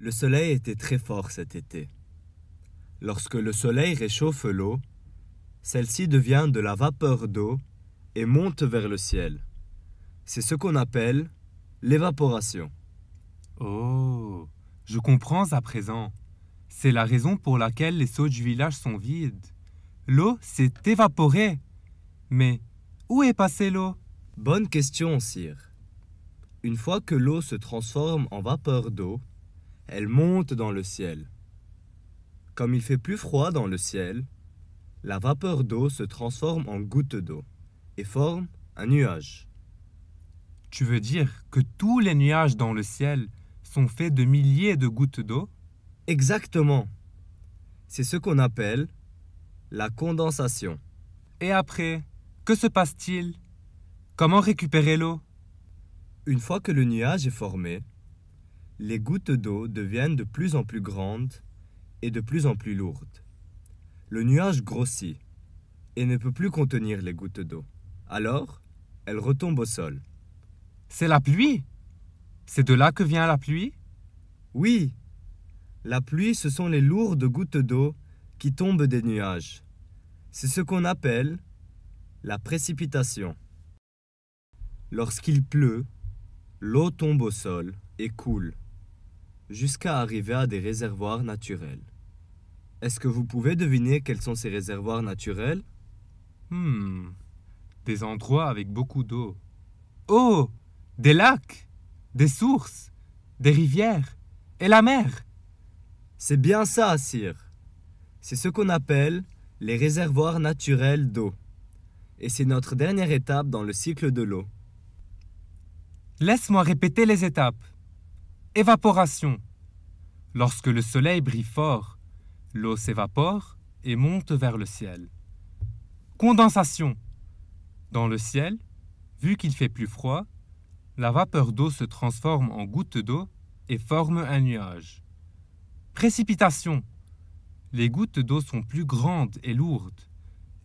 Le soleil était très fort cet été. Lorsque le soleil réchauffe l'eau, celle-ci devient de la vapeur d'eau et monte vers le ciel. C'est ce qu'on appelle l'évaporation. Oh, je comprends à présent. C'est la raison pour laquelle les seaux du village sont vides. L'eau s'est évaporée. Mais où est passée l'eau Bonne question, sire. Une fois que l'eau se transforme en vapeur d'eau, elle monte dans le ciel. Comme il fait plus froid dans le ciel, la vapeur d'eau se transforme en gouttes d'eau et forme un nuage. Tu veux dire que tous les nuages dans le ciel sont faits de milliers de gouttes d'eau Exactement. C'est ce qu'on appelle la condensation. Et après, que se passe-t-il Comment récupérer l'eau Une fois que le nuage est formé, les gouttes d'eau deviennent de plus en plus grandes et de plus en plus lourdes. Le nuage grossit et ne peut plus contenir les gouttes d'eau. Alors, elles retombent au sol. C'est la pluie C'est de là que vient la pluie Oui. La pluie, ce sont les lourdes gouttes d'eau qui tombent des nuages. C'est ce qu'on appelle la précipitation. Lorsqu'il pleut, l'eau tombe au sol et coule jusqu'à arriver à des réservoirs naturels. Est-ce que vous pouvez deviner quels sont ces réservoirs naturels Hmm. Des endroits avec beaucoup d'eau. Oh Des lacs Des sources Des rivières Et la mer C'est bien ça, Sire. C'est ce qu'on appelle les réservoirs naturels d'eau. Et c'est notre dernière étape dans le cycle de l'eau. Laisse-moi répéter les étapes. Évaporation. Lorsque le soleil brille fort, l'eau s'évapore et monte vers le ciel. Condensation. Dans le ciel, vu qu'il fait plus froid, la vapeur d'eau se transforme en gouttes d'eau et forme un nuage. Précipitation. Les gouttes d'eau sont plus grandes et lourdes.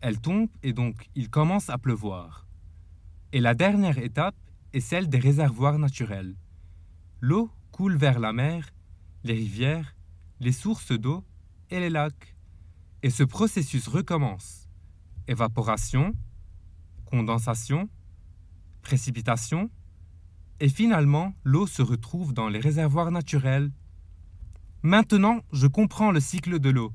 Elles tombent et donc il commence à pleuvoir. Et la dernière étape est celle des réservoirs naturels. L'eau coule vers la mer, les rivières, les sources d'eau et les lacs. Et ce processus recommence. Évaporation, condensation, précipitation, et finalement l'eau se retrouve dans les réservoirs naturels. Maintenant, je comprends le cycle de l'eau.